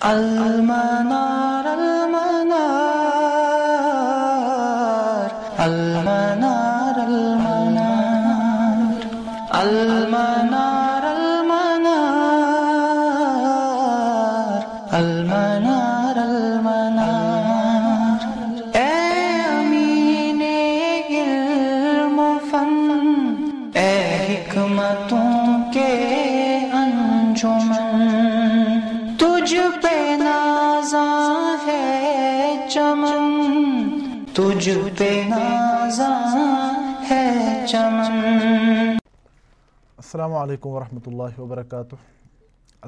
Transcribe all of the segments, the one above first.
Almanar al السلام عليكم ورحمة الله وبركاته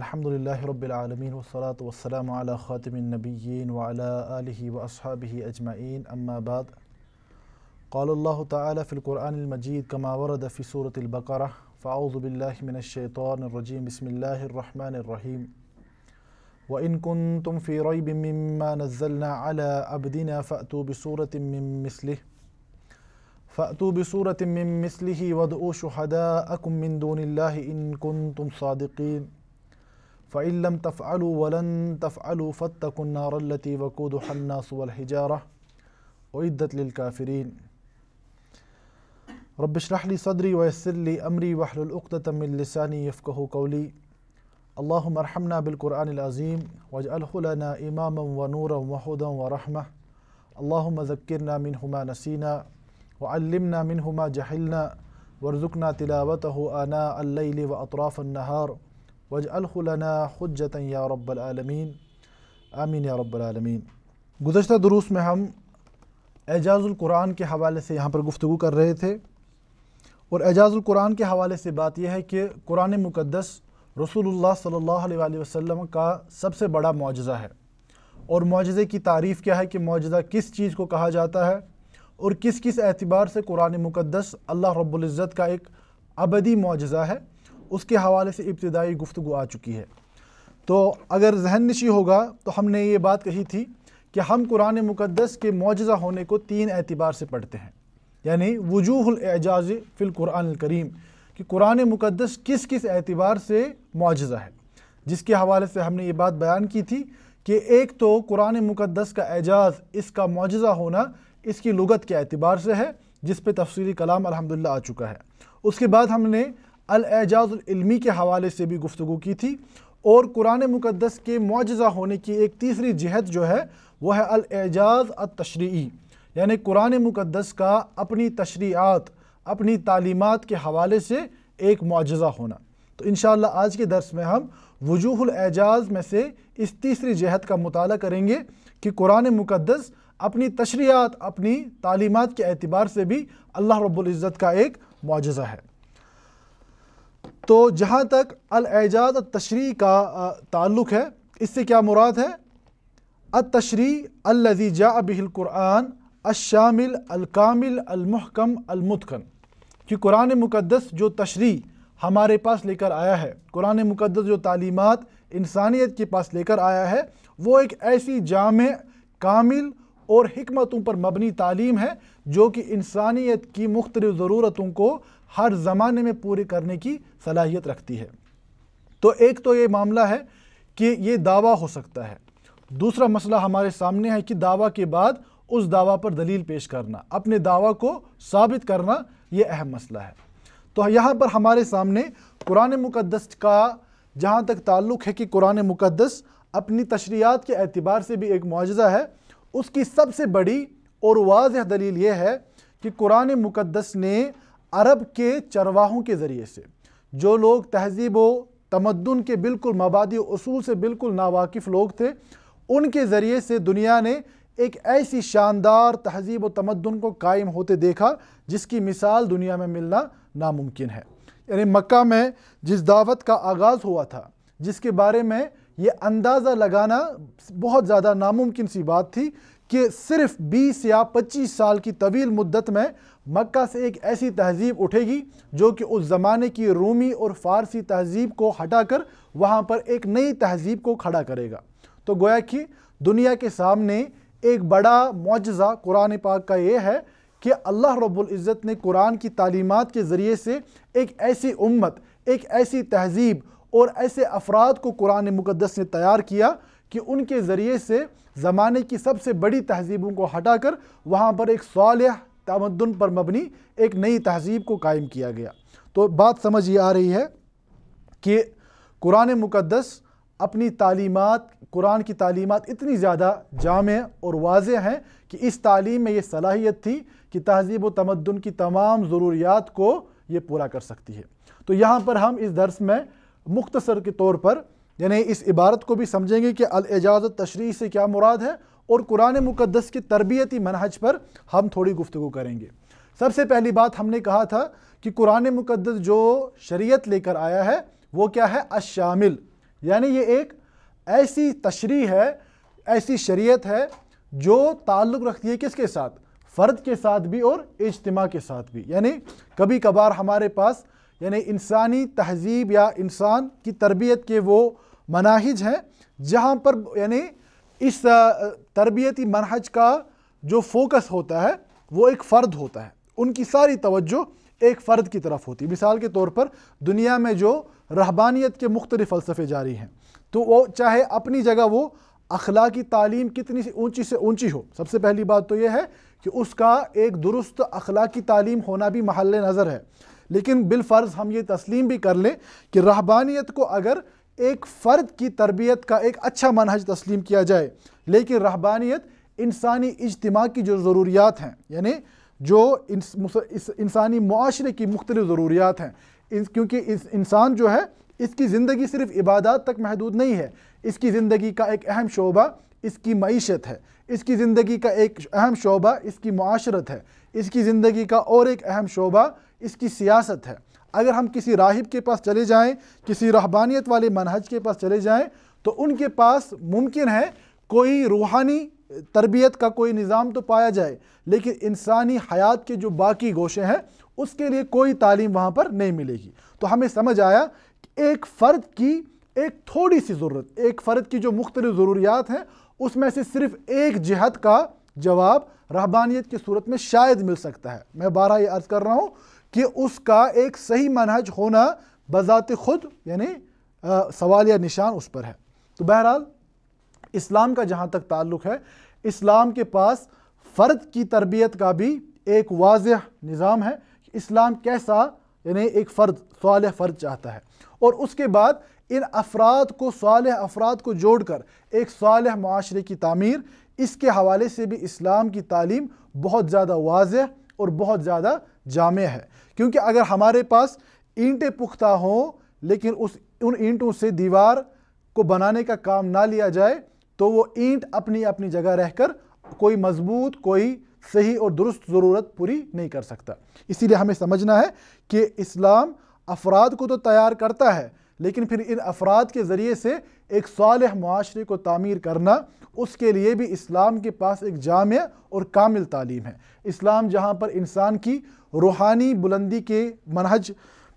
الحمد لله رب العالمين والصلاة والسلام على خاتم النبيين وعلى آله وأصحابه أجمعين أما بعد قال الله تعالى في القرآن المجيد كما ورد في سورة البقرة فأعوذ بالله من الشيطان الرجيم بسم الله الرحمن الرحيم وإن كنتم في ريب مما نزلنا على عبدنا فأتوا بسورة من مثله فأتوا بصورة من مثله وادعوا شهداءكم من دون الله إن كنتم صادقين فإن لم تفعلوا ولن تفعلوا فاتقوا النار التي وقودها الناس والحجارة أعدت للكافرين رب اشرح لي صدري ويسر لي أمري واحلل عقدة من لساني يفقه قولي اللهم ارحمنا بالقرآن العظيم واجعله لنا إماما ونورا وهدى ورحمة اللهم ذكرنا منه ما نسينا वल्लमना मिनहुमा जहलना वरज़ुकना तिलावत हो आना अल्ल व अतराफ़ार वज अलखलना खुजत या रब्बालमीन आमीन या रब्बालमीन गुजशत दुरूस में हम एजाज़ुल्कुरान के हवाले से यहाँ पर गुफ्तगू कर रहे थे और एजाज़ुल्कुरान के हवाले से बात यह है कि कुरान मुक़दस रसूलुल्लाह सल्लल्लाहु अलैहि वसल्लम का सबसे बड़ा मुआजा है और मुआजे की तारीफ़ क्या है कि मुआजा किस चीज़ को कहा जाता है और किस किस एतबार से कुरान मुक़दस अल्लाह रब्ज़त का एक अबदी मुआजा है उसके हवाले से इब्तदाई गुफ्तु आ चुकी है तो अगर जहन नशी होगा तो हमने ये बात कही थी कि हम कुरान मुक़दस के मुआजा होने को तीन एतबार से पढ़ते हैं यानी वजूहलजाज फ़िलकुरान करीम कि कुरान मुक़दस किस किस एतबार से मुआजा है जिसके हवाले से हमने ये बात बयान की थी कि एक तो कुरान मुक़दस का एजाज़ इसका मुआजा होना इसकी लुगत के अतबार से है जिस पे तफसली कलाम अलहमदिल्ला आ चुका है उसके बाद हमने अलएजाज़लमी के हवाले से भी गुफ्तु की थी और कुरान मुक़दस के मुआजा होने की एक तीसरी जहत जो है वह है अलएजाज़ तशरी यानि कुरान मुक़दस का अपनी तशरीत अपनी तालीमत के हवाले से एक मुआजा होना तो इन आज के दर्स में हम वजूहल एजाज़ में से इस तीसरी जहत का मताल करेंगे कि कुरान मुक़दस अपनी तशरियात अपनी तालीमत के एतबार से भी अल्लाह रब्ज़त का एक मुआजा है तो जहाँ तक अलजाद तशरी का ताल्लुक़ है इससे क्या मुराद है अतशरी अल्लि जा बिलकुरान अशामिल अलकामिल अलमहकम अलमुतकन कि कुरान मुक़दस जो तशरी हमारे पास लेकर आया है कुरान मुक़दस जो तालीमत इंसानियत के पास लेकर आया है वो एक ऐसी जाम कामिल और हमतों पर मबनी तालीम है जो कि इंसानियत की मुख्तल ज़रूरतों को हर ज़माने में पूरी करने की सलाहियत रखती है तो एक तो ये मामला है कि ये दावा हो सकता है दूसरा मसला हमारे सामने है कि दावा के बाद उस दावा पर दलील पेश करना अपने दावा को साबित करना ये अहम मसला है तो यहाँ पर हमारे सामने कुरान मुकदस का जहाँ तक ताल्लुक़ है कि कुरान मुकदस अपनी तशरियात के अतबार से भी एक मुआजा है उसकी सबसे बड़ी और वाज दलील ये है कि कुरान मुकदस ने अरब के चरवाहों के ज़रिए से जो लोग तहजीब व तमदन के बिल्कुल मबादी असूल से बिल्कुल नावाकफ़ लोग थे उनके ज़रिए से दुनिया ने एक ऐसी शानदार तहजीब व तमदन को कायम होते देखा जिसकी मिसाल दुनिया में मिलना नामुमकिन है यानी मक्का में जिस दावत का आगाज़ हुआ था जिसके बारे में ये अंदाज़ा लगाना बहुत ज़्यादा नामुमकिन सी बात थी कि सिर्फ 20 या 25 साल की तवील मुद्दत में मक्का से एक ऐसी तहजीब उठेगी जो कि उस ज़माने की रूमी और फ़ारसी तहजीब को हटाकर वहाँ पर एक नई तहजीब को खड़ा करेगा तो गोया कि दुनिया के सामने एक बड़ा मुजज़ा कुरान पाक का ये है कि अल्लाह रब्ज़त ने कुरान की तालीमत के ज़रिए से एक ऐसी उम्मत एक ऐसी तहजीब और ऐसे अफराद को कुरान मुकदस ने तैयार किया कि उनके ज़रिए से ज़माने की सबसे बड़ी तहजीबों को हटाकर वहाँ पर एक साल तमदन पर मबनी एक नई तहजीब को कायम किया गया तो बात समझ ये आ रही है कि कुरान मुकदस अपनी तालीमत कुरान की तालीमत इतनी ज़्यादा जाम और वाज हैं कि इस तालीम में ये सलाहियत थी कि तहजीब व तमदन की तमाम ज़रूरियात को ये पूरा कर सकती है तो यहाँ पर हम इस दर्स में मुख्तसर के तौर पर यानी इस इबारत को भी समझेंगे कि अल एजाज़ तशरी से क्या मुराद है और कुरान मुकदस की तरबियती मनहज पर हम थोड़ी गुफ्तु करेंगे सबसे पहली बात हमने कहा था कि कुरान मुकदस जो शरीयत लेकर आया है वो क्या है अशामिल यानी ये एक ऐसी तशरी है ऐसी शरीयत है जो ताल्लुक़ रखती है किसके साथ फ़र्द के साथ भी और इज्तम के साथ भी यानी कभी कभार हमारे पास यानी इंसानी तहजीब या इंसान की तरबियत के वो मनाहज हैं जहाँ पर यानी इस तरबियती मनहज का जो फोकस होता है वो एक फ़र्द होता है उनकी सारी तवज्जो एक फ़र्द की तरफ होती है मिसाल के तौर पर दुनिया में जो रहबानियत के मुख्तलि फ़लसफ़े जारी हैं तो वो चाहे अपनी जगह वो अखलाकी तालीम कितनी ऊँची से ऊँची हो सबसे पहली बात तो ये है कि उसका एक दुरुस्त अखलाकी तालीम होना भी महल नज़र है लेकिन बिलफ़र्ज़ हम ये तस्लीम भी कर लें कि रहबानियत को अगर एक फ़र्द की तरबियत का एक अच्छा मनहज तस्लीम किया जाए लेकिन रहबानियत इंसानी इजतमा की जो ज़रूरियात हैं यानी जो इस इंसानी माशरे की मुख्तलिफ़ ज़रूरियात हैं इस, क्योंकि इस इंसान जो है इसकी ज़िंदगी सिर्फ इबादत तक महदूद नहीं है इसकी ज़िंदगी का एक अहम शोबा इसकी मीशत है इसकी ज़िंदगी का एक अहम शोबा इसकी माशरत है इसकी ज़िंदगी का और एक अहम शोबा इसकी सियासत है अगर हम किसी राहिब के पास चले जाएं किसी रहबानियत वाले मनहज के पास चले जाएं तो उनके पास मुमकिन है कोई रूहानी तरबियत का कोई निज़ाम तो पाया जाए लेकिन इंसानी हयात के जो बाकी गोशे हैं उसके लिए कोई तालीम वहाँ पर नहीं मिलेगी तो हमें समझ आया कि एक फ़र्द की एक थोड़ी सी ज़रूरत एक फ़र्द की जो मुख्तल ज़रूरियात हैं उसमें से सिर्फ एक जहत का जवाब रहबानियत की सूरत में शायद मिल सकता है मैं बारह ये अर्ज़ कर रहा हूँ कि उसका एक सही मनहज होना बज़ात खुद यानी सवाल या निशान उस पर है तो बहरहाल इस्लाम का जहाँ तक ताल्लुक़ है इस्लाम के पास फ़र्द की तरबियत का भी एक वाज निज़ाम है इस्लाम कैसा यानी एक फ़र्द साल फ़र्द चाहता है और उसके बाद इन अफराद को साल अफराद को जोड़ कर एक साल माशरे की तमीर इसके हवाले से भी इस्लाम की तालीम बहुत ज़्यादा वाज और बहुत ज़्यादा जाम है क्योंकि अगर हमारे पास ईंटें पुख्ता हों लेकिन उस उन ईंटों से दीवार को बनाने का काम ना लिया जाए तो वो ईंट अपनी अपनी जगह रहकर कोई मजबूत कोई सही और दुरुस्त ज़रूरत पूरी नहीं कर सकता इसीलिए हमें समझना है कि इस्लाम अफराद को तो तैयार करता है लेकिन फिर इन अफराद के ज़रिए से एक साल माशरे को तामीर करना उसके लिए भी इस्लाम के पास एक जाम और कामिल तालीम है इस्लाम जहाँ पर इंसान की रूहानी बुलंदी के मनहज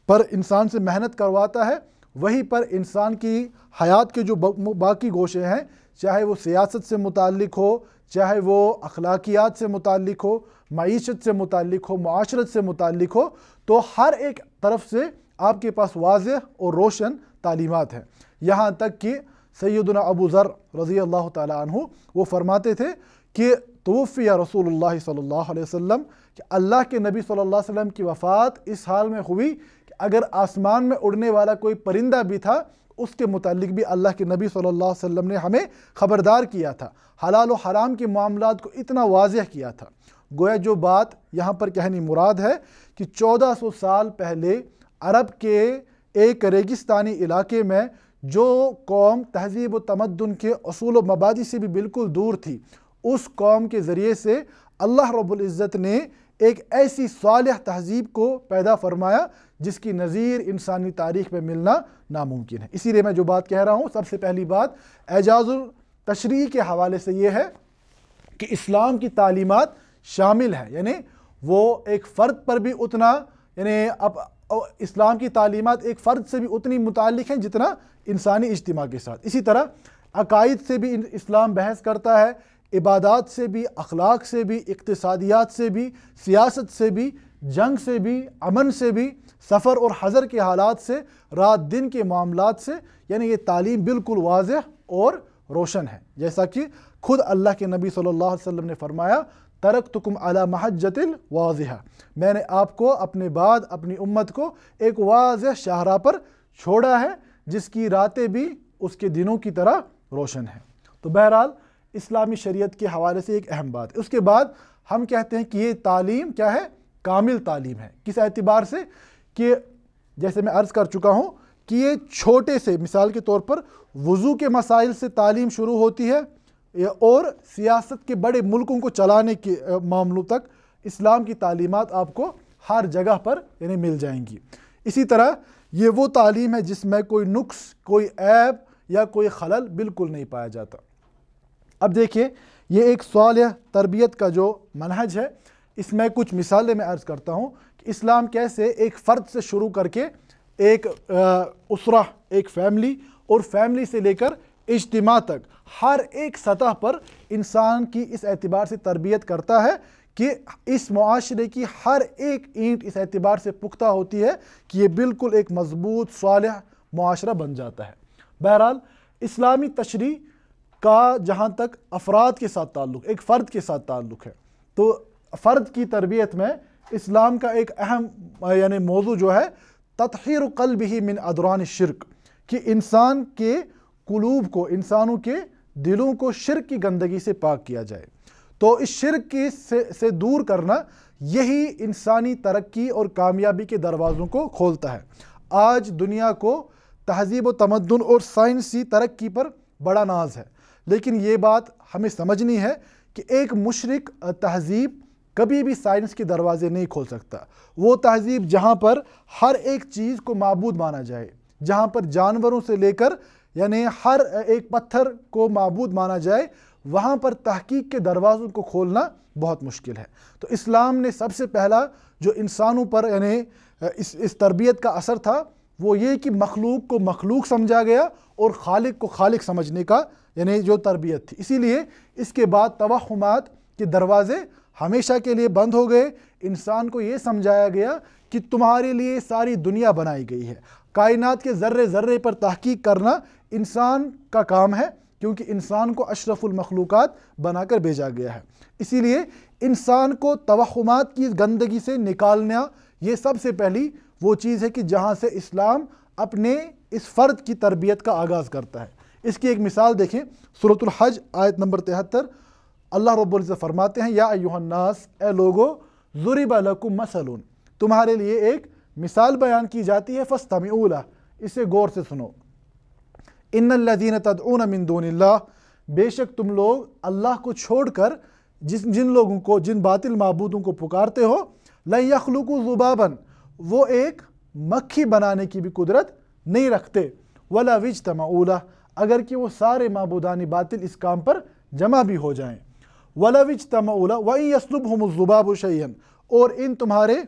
पर इंसान से मेहनत करवाता है वहीं पर इंसान की हयात के जो बाकी गोशे हैं चाहे वो सियासत से मुतक हो चाहे वो अखलाकियात से मुतक हो मीशत से मुतक हो माशरत से मुतक हो तो हर एक तरफ से आपके पास वाज और रोशन तालीमत हैं यहाँ तक कि सैदा अबू ज़र रज़ी अल्लाह तु वो फरमाते थे कि तोफ़िया या रसूल सल्ला वसम कि अल्लाह के नबी सल्ला वसम की वफ़ात इस हाल में हुई कि अगर आसमान में उड़ने वाला कोई परिंदा भी था उसके मतलब भी अल्लाह के नबी सल्ला वसम ने हमें ख़बरदार किया था हलाल हराम के मामला को इतना वाज किया था गोया जो बात यहाँ पर कहनी मुराद है कि 1400 साल पहले अरब के एक रेगिस्तानी इलाके में जो कौम तहजीब तमदन के असूल मबादी से भी बिल्कुल दूर थी उस कौम के ज़रिए से अल्लाह रब्ज़त ने एक ऐसी साल तहजीब को पैदा फरमाया जिसकी नज़ीर इंसानी तारीख में मिलना नामुमकिन है इसीलिए मैं जो बात कह रहा हूँ सबसे पहली बात एजाजुल तशरी के हवाले से ये है कि इस्लाम की तालीमत शामिल है यानी वो एक फ़र्द पर भी उतना यानी अब और इस्लाम की तालीमत एक फ़र्द से भी उतनी मुतल हैं जितना इंसानी इज्तम के साथ इसी तरह अकायद से भी इस्लाम बहस करता है इबादत से भी अखलाक से भी इकतसादियात से भी सियासत से भी जंग से भी अमन से भी सफ़र और हज़र के हालात से रात दिन के मामला से यानी ये तालीम बिल्कुल वाज और रोशन है जैसा कि खुद अल्लाह के नबी सल्लल्लाहु अलैहि वसल्लम ने फरमाया तरक तुकुम अला महजतिल वाजह मैंने आपको अपने बाद अपनी उम्मत को एक वाज शाहरा पर छोड़ा है जिसकी रातें भी उसके दिनों की तरह रोशन हैं तो बहरहाल इस्लामी शरीयत के हवाले से एक अहम बात है उसके बाद हम कहते हैं कि ये तालीम क्या है कामिल तालीम है किस एतबार से कि जैसे मैं अर्ज़ कर चुका हूँ कि ये छोटे से मिसाल के तौर पर वज़ू के मसाइल से तालीम शुरू होती है और सियासत के बड़े मुल्कों को चलाने के मामलों तक इस्लाम की तालीमत आपको हर जगह पर यानी मिल जाएंगी इसी तरह ये वो तालीम है जिसमें कोई नुक्स कोई ऐब या कोई खलल बिल्कुल नहीं पाया जाता अब देखिए ये एक सवाल है तरबियत का जो मनहज है इसमें कुछ मिसालें मैं अर्ज़ करता हूँ कि इस्लाम कैसे एक फ़र्द से शुरू करके एक उसरा एक फैमिली और फैमिली से लेकर इज्तम तक हर एक सतह पर इंसान की इस एतबार से तरबियत करता है कि इस माशरे की हर एक ईंट इस एतबार से पुख्ता होती है कि ये बिल्कुल एक मजबूत साल माशरा बन जाता है बहरहाल इस्लामी तशरी का जहाँ तक अफराद के साथ ताल्लुक़ एक फ़र्द के साथ ताल्लुक़ है तो फ़र्द की तरबियत में इस्लाम का एक अहम यानी मौजू जो है तथहर कल्ब ही मिन अदरान शिरक कि इंसान के कुलूब को इंसानों के दिलों को शिर की गंदगी से पाक किया जाए तो इस शिर की से, से दूर करना यही इंसानी तरक्की और कामयाबी के दरवाज़ों को खोलता है आज दुनिया को तहजीब व तमदन और साइंसी तरक्की पर बड़ा नाज है लेकिन ये बात हमें समझनी है कि एक मशरक तहजीब कभी भी साइंस के दरवाज़े नहीं खोल सकता वो तहजीब जहाँ पर हर एक चीज़ को मबूद माना जाए जहाँ पर जानवरों से लेकर यानी हर एक पत्थर को मबूद माना जाए वहाँ पर तहकीक के दरवाज़ों को खोलना बहुत मुश्किल है तो इस्लाम ने सबसे पहला जो इंसानों पर यानी इस इस तरबियत का असर था वो ये कि मखलूक को मखलूक समझा गया और खालिक को खालिक समझने का यानी जो तरबियत थी इसीलिए इसके बाद तोहमात के दरवाज़े हमेशा के लिए बंद हो गए इंसान को ये समझाया गया कि तुम्हारे लिए सारी दुनिया बनाई गई है कायनात के ज़र्रे ज़र्रे पर तहकीक करना इंसान का काम है क्योंकि इंसान को अशरफुल मखलूक़ात बनाकर भेजा गया है इसीलिए इंसान को तवहमात की गंदगी से निकालना ये सबसे पहली वो चीज़ है कि जहाँ से इस्लाम अपने इस फ़र्द की तरबियत का आगाज़ करता है इसकी एक मिसाल देखें सूरतुल हज आयत नंबर तिहत्तर अल्लाह रब्बुल इज़्ज़त फरमाते हैं या अयोहन्नास ए लोगो ज़ुरिबा लकुम मसलून तुम्हारे लिए एक मिसाल बयान की जाती है फ़स्तमी इसे गौर से सुनो इन लदीन तदून मिनदून बेशक तुम लोग अल्लाह को छोड़कर जिस जिन लोगों को जिन बातिल मबूदों को पुकारते हो लखलुक जुबाबन वो एक मक्खी बनाने की भी कुदरत नहीं रखते वला विज तमाऊला अगर कि वो सारे मबूदानी बातिल इस काम पर जमा भी हो जाएं वला विज तमाऊला वही यसलुब हम जुबाब शैन और इन तुम्हारे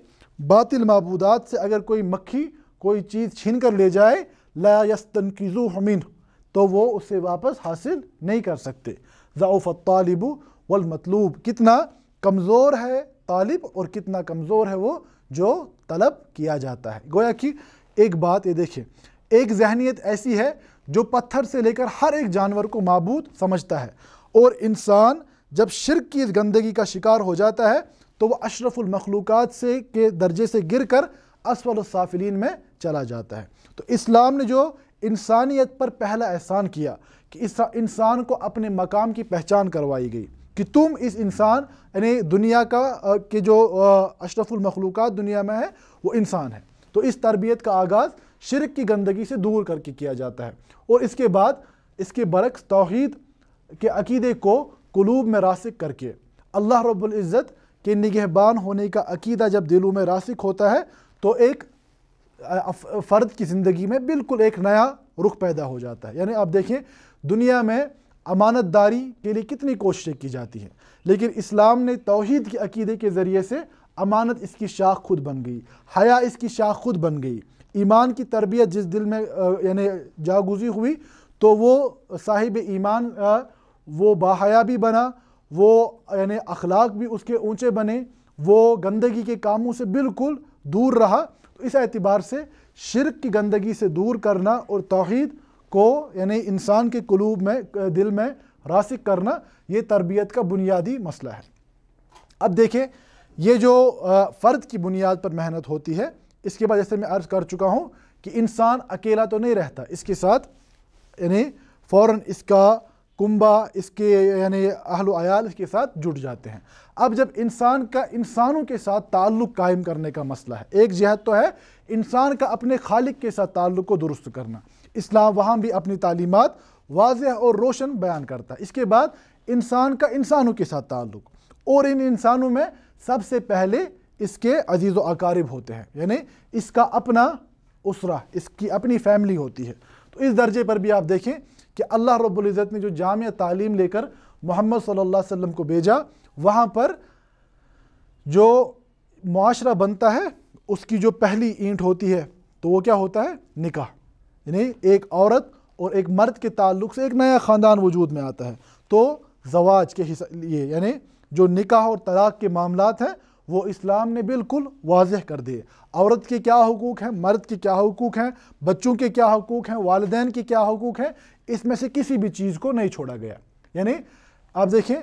बातिल मबूदात से अगर कोई मक्खी कोई चीज़ छीन कर ले जाए ला यस्तनकिजू हमिन तो वो उससे वापस हासिल नहीं कर सकते ज़ाउफ़ तालिब वलमतलूब कितना कमज़ोर है तालिब और कितना कमज़ोर है वो जो तलब किया जाता है गोया कि एक बात ये देखिए एक जहनीत ऐसी है जो पत्थर से लेकर हर एक जानवर को मबूत समझता है और इंसान जब शिरक की इस गंदगी का शिकार हो जाता है तो वह अशरफुलमखलूक़ात से के दर्जे से गिर कर असफल साफिलीन में चला जाता है तो इस्लाम ने जो इंसानियत पर पहला एहसान किया कि इस इंसान को अपने मकाम की पहचान करवाई गई कि तुम इस इंसान यानी दुनिया का के जो अशरफुलमखलूक दुनिया में है वो इंसान है तो इस तरबियत का आगाज़ शिरक की गंदगी से दूर करके किया जाता है और इसके बाद इसके बरक्स तोहद के अकीदे को कलूब में रासिक करके अल्लाह रब्ज़त के निगहबान होने का अकीदा जब दिलों में रासिक होता है तो एक फ़र्द की ज़िंदगी में बिल्कुल एक नया रुख पैदा हो जाता है यानी आप देखें दुनिया में अमानत दारी के लिए कितनी कोशिशें की जाती हैं लेकिन इस्लाम ने तोहद के अकीदे के ज़रिए से अमानत इसकी शाख खुद बन गई हया इसकी शाख खुद बन गई ईमान की तरबियत जिस दिल में यानी जागुजी हुई तो वो साहिब ईमान वो बाहया भी बना वो यानी अखलाक भी उसके ऊंचे बने वो गंदगी के कामों से बिल्कुल दूर रहा तो इस एतबार से शिरक की गंदगी से दूर करना और तोहद को यानी इंसान के कलूब में दिल में रासिक करना ये तरबियत का बुनियादी मसला है अब देखें ये जो फ़र्द की बुनियाद पर मेहनत होती है इसके बाद जैसे मैं अर्ज़ कर चुका हूँ कि इंसान अकेला तो नहीं रहता इसके साथ यानी फ़ौर इसका कुंबा इसके यानी अहल आयाल इसके साथ जुड़ जाते हैं अब जब इंसान का इंसानों के साथ ताल्लुक़ कायम करने का मसला है एक जहत तो है इंसान का अपने खालिक के साथ ताल्लुक़ को दुरुस्त करना इस्लाम वहाँ भी अपनी तालीमत वाज और रोशन बयान करता है इसके बाद इंसान का इंसानों के साथ ताल्लुक़ और इन इंसानों में सबसे पहले इसके अजीज़ अकारब होते हैं यानी इसका अपना उसरा इसकी अपनी फैमिली होती है तो इस दर्जे पर भी आप देखें कि अल्लाह रब्ज़त ने जो जाम तालीम लेकर मोहम्मद सल्लल्लाहु अलैहि वसल्लम को भेजा वहाँ पर जो माशरा बनता है उसकी जो पहली ईंट होती है तो वो क्या होता है निकाह यानी एक औरत और एक मर्द के ताल्लुक से एक नया ख़ानदान वजूद में आता है तो जवाज के लिए यानी जो निकाह और तलाक़ के मामला हैं वो इस्लाम ने बिल्कुल वाजह कर दिए औरत के क्या हकूक़ हैं मर्द के क्या हकूक़ हैं बच्चों के क्या हकूक़ हैं वालदे के क्या हकूक़ हैं इसमें से किसी भी चीज़ को नहीं छोड़ा गया यानी आप देखें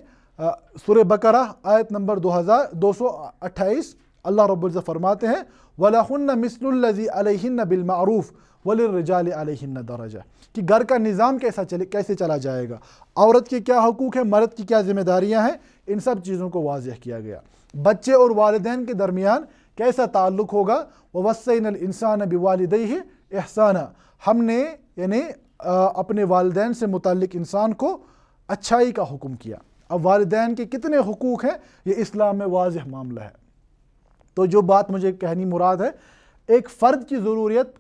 सुर बकर आयत नंबर दो हज़ार दो सौ अट्ठाईस अल्लाह रब्ज़ फरमाते हैं वलाहन मिसलजी अलहन बिलमूफ़ वलरजाल अलहिन दराजा कि घर का निज़ाम कैसा चले कैसे चला जाएगा औरत के क्या हकूक़ हैं मर्द की क्या जिम्मेदारियाँ हैं इन सब चीज़ों को वाजह किया गया बच्चे और वालदेन के दरमियान कैसा ताल्लुक़ होगा व वसन इंसान बवालद एहसाना हमने यानी अपने वालदेन से मुतक इंसान को अच्छाई का हुक्म किया अब वालदेन के कितने हकूक़ हैं ये इस्लाम में वाज मामला है तो जो बात मुझे कहनी मुराद है एक फ़र्द की ज़रूरत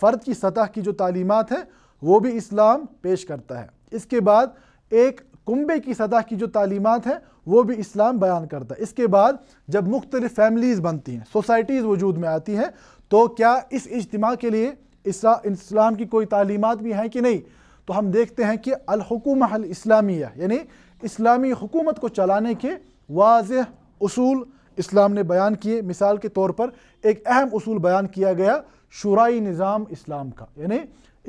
फ़र्द की सतह की जो तालीमत है वो भी इस्लाम पेश करता है इसके बाद एक कुंबे की सतह की जो तालीमत हैं वो भी इस्लाम बयान करता है इसके बाद जब मुख्तलिफ फैमिलीज़ बनती हैं सोसाइटीज़ वजूद में आती हैं तो क्या इस इज्तम के लिए इस्लाम की कोई तालीमत भी हैं कि नहीं तो हम देखते हैं कि अलहकूम इस्लामिया यानी इस्लामी हुकूमत को चलाने के वाज असूल इस्लाम ने बयान किए मिसाल के तौर पर एक अहम असूल बयान किया गया शुराई निज़ाम इस्लाम का यानी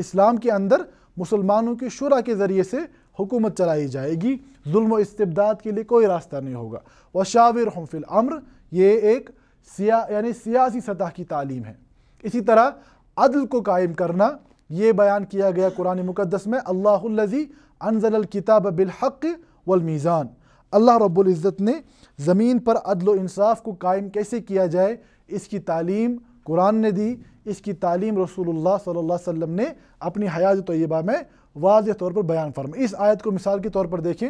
इस्लाम के अंदर मुसलमानों की शुरा के ज़रिए से हुकूमत चलाई जाएगी जुल्म इस्तबदाद के लिए कोई रास्ता नहीं होगा व शाविर हमफिल अम्र ये एक सिया यानी सियासी सतह की तालीम है इसी तरह अदल को कायम करना ये बयान किया गया कुरान मुकदस में अल्लाजी अनजल किताब बिलहक वलमीज़ान अल्लाह रब्ज़त ने ज़मीन पर अदल इंसाफ को कायम कैसे किया जाए इसकी तालीम कुरान ने दी इसकी तालीम रसूल सल्ला अलैहि ने अपनी हयात तयबा में वाज तौर पर बयान फरमा इस आयत को मिसाल के तौर पर देखें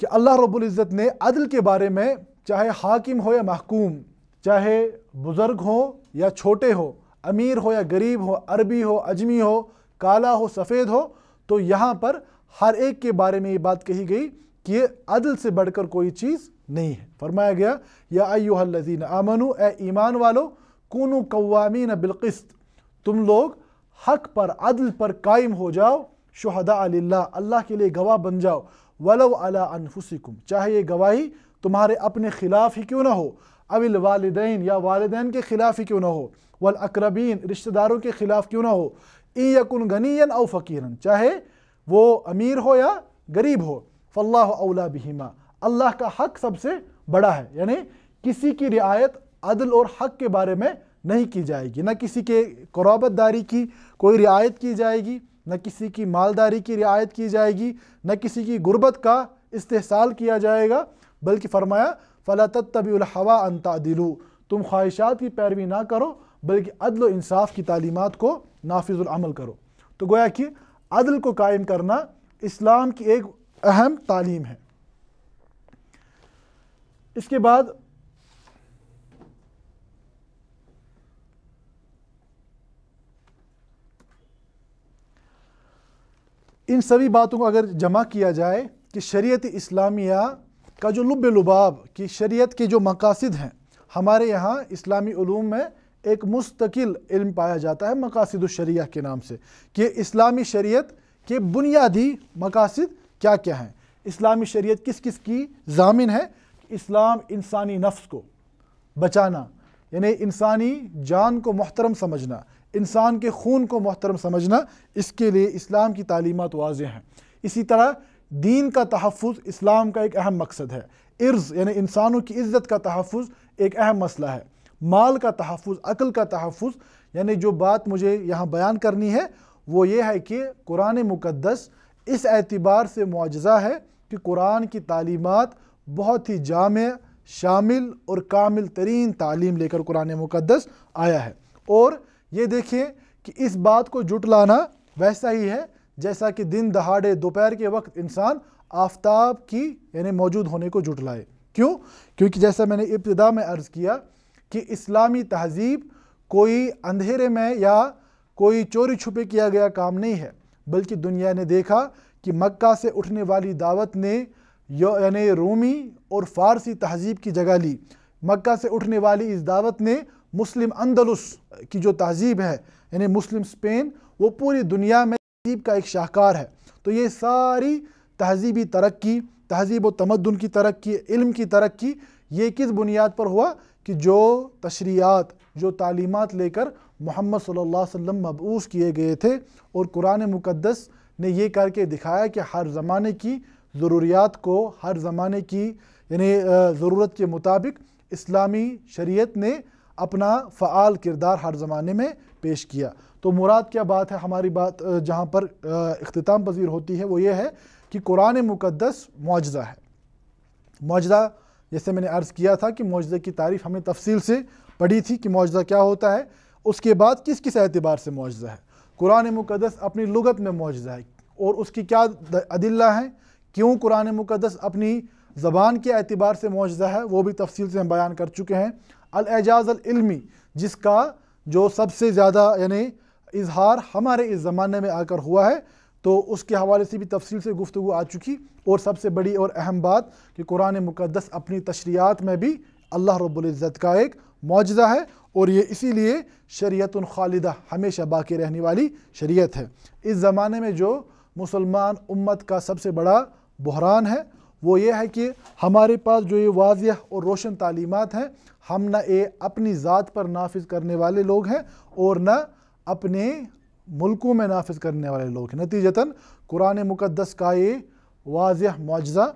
कि अल्लाह रब्ज़त ने अदल के बारे में चाहे हाकिम हो या महकूम चाहे बुज़ुर्ग हो या छोटे हो अमीर हो या गरीब हो अरबी हो अजमी हो काला हो सफ़ेद हो तो यहाँ पर हर एक के बारे में ये बात कही गई कि ये अदल से बढ़कर कोई चीज़ नहीं है फरमाया गया या अयुहल्लिन अमनु ए ईमान वालो कवामी न बिलकिस्त तुम लोग हक पर अदल पर कायम हो जाओ शहदा अल्लाह के लिए गवाह बन जाओ वलव अला अनफुसिकुम चाहे ये गवाही तुम्हारे अपने ख़िलाफ़ ही क्यों ना हो अविल वालदेन या वालदेन के ख़िलाफ़ ही क्यों ना हो वल अकरबीन रिश्तेदारों के ख़िलाफ़ क्यों ना हो ई यकुन गनीन और फ़कीरन चाहे वो अमीर हो या गरीब हो फ़ल्ला अवला बिहिमा अल्लाह का हक सबसे बड़ा है यानी किसी की रियायत अदल और हक के बारे में नहीं की जाएगी न किसी के दारी की कोई रियायत की जाएगी न किसी की मालदारी की रियायत की जाएगी न किसी की गुर्बत का इस्तेसाल किया जाएगा बल्कि फरमाया फ़ला तबिलहवा अनता दिलू तुम ख्वाहिशात की पैरवी ना करो बल्कि अदल इंसाफ की तालीमत को नाफिजुलमल करो तो गोया कि अदल को कायम करना इस्लाम की एक अहम तालीम है इसके बाद इन सभी बातों को अगर जमा किया जाए कि शरीयत इस्लामिया का जो लुब लुबाब कि शरीयत के जो मकासद हैं हमारे यहाँ इस्लामी ूम में एक मुस्तकिल इल्म पाया जाता है मकासद शरिया के नाम से कि इस्लामी शरीयत के बुनियादी मकासद क्या क्या हैं इस्लामी शरीयत किस किस की जामिन है इस्लाम इंसानी नफ्स को बचाना यानी इंसानी जान को मोहतरम समझना इंसान के खून को मोहतरम समझना इसके लिए इस्लाम की तालीमत वाज हैं इसी तरह दीन का तहफ़ इस्लाम का एक अहम मकसद है इर्ज़ यानी इंसानों की इज़्ज़त का तहफ़ एक अहम मसला है माल का तहफ़ अक़ल का तहफ़ यानी जो बात मुझे यहाँ बयान करनी है वो ये है कि कुरान मुक़दस इस एतबार से मुआजा है कि कुरान की तालीमत बहुत ही जाम शामिल और कामिल तरीन तालीम लेकर कुरान मुक़दस आया है और ये देखिए कि इस बात को जुटलाना वैसा ही है जैसा कि दिन दहाड़े दोपहर के वक्त इंसान आफ्ताब की यानी मौजूद होने को जुटलाए क्यों क्योंकि जैसा मैंने इब्तदा में अर्ज़ किया कि इस्लामी तहजीब कोई अंधेरे में या कोई चोरी छुपे किया गया काम नहीं है बल्कि दुनिया ने देखा कि मक्का से उठने वाली दावत ने यानी रोमी और फारसी तहजीब की जगह ली मक्का से उठने वाली इस दावत ने मुस्लिम अंदलुस की जो तहजीब है यानी मुस्लिम स्पेन वो पूरी दुनिया में तहजीब का एक शाहकार है तो ये सारी तहजीबी तरक्की तहजीब व तमदन की तरक्की इल्म की तरक्की ये किस बुनियाद पर हुआ कि जो तशरियात जो तालीमत लेकर मोहम्मद सल्लल्लाहु अलैहि वसल्लम मबूस किए गए थे और कुरान मुकद्दस ने ये करके दिखाया कि हर ज़माने की ज़रूरियात को हर ज़माने की यानी ज़रूरत के मुताबिक इस्लामी शरीयत ने अपना फ़ाल किरदार हर ज़माने में पेश किया तो मुराद क्या बात है हमारी बात जहाँ पर अख्ताम पजीर होती है वो ये है कि कुरान मुकदस मुआजा है मुआजा जैसे मैंने अर्ज़ किया था कि मुआजे की तारीफ़ हमने तफसील से पढ़ी थी कि मुआजा क्या होता है उसके बाद किस किस एतबार से मुआजा है कुरान मुकदस अपनी लगत में मुआजा है और उसकी क्या अदिल्ला हैं क्यों कुरान मुकदस अपनी ज़बान के अतबार से मुआजा है वो भी तफसील से हम बयान कर चुके हैं इल्मी जिसका जो सबसे ज़्यादा यानी इजहार हमारे इस ज़माने में आकर हुआ है तो उसके हवाले से भी तफसील से गुफ्तु आ चुकी और सबसे बड़ी और अहम बात कि कुरान मुकदस अपनी तशरियात में भी अल्लाह रब्ज़त का एक मुआजा है और ये इसीलिए शरीत खालिदा हमेशा बाकी रहने वाली शरीयत है इस ज़माने में जो मुसलमान उम्मत का सबसे बड़ा बहरान है वो ये है कि हमारे पास जो ये वाजह और रोशन तालीमत हैं हम न ए अपनी ज़ात पर नाफिज करने वाले लोग हैं और न अपने मुल्कों में नाफिज करने वाले लोग हैं नतीजतन कुरान मुक़दस का ये वाज मुआजा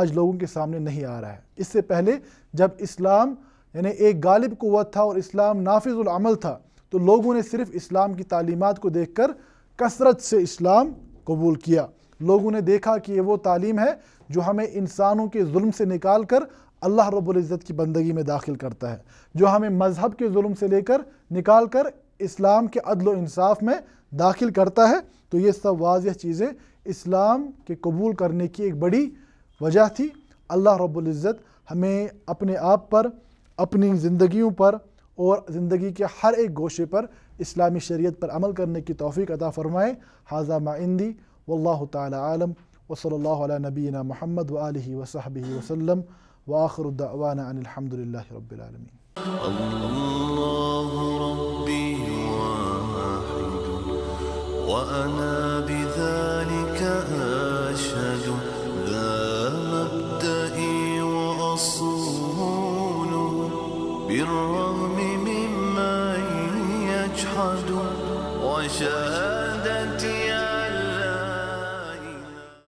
आज लोगों के सामने नहीं आ रहा है इससे पहले जब इस्लाम यानी एक गालिब कुत था और इस्लाम नाफिजुलमल था तो लोगों ने सिर्फ इस्लाम की तालीमत को देख कर कसरत से इस्लाम कबूल किया लोगों ने देखा कि ये वो तालीम है जो हमें इंसानों के जुल्म से निकाल कर अल्लाह रब्ज़त की बंदगी में दाखिल करता है जो हमें मज़हब के जुल्म से लेकर निकाल कर इस्लाम के अदल इंसाफ में दाखिल करता है तो ये सब वाज चीज़ें इस्लाम के कबूल करने की एक बड़ी वजह थी अल्लाह रब्ज़त हमें अपने आप पर अपनी ज़िंदगियों पर और ज़िंदगी के हर एक गोशे पर इस्लामी शरीयत पर अमल करने की तोफ़ी अदा फ़रमाएँ हाजा माइंदी वल्ल तालम वसल नबीना महमद वाल वसहब वसलम واخر دعوانا ان الحمد لله رب العالمين الله ربي واحد وانا بذلك اشهد ذا مبدئي واصول بالرغم ممن يجحد وشاهد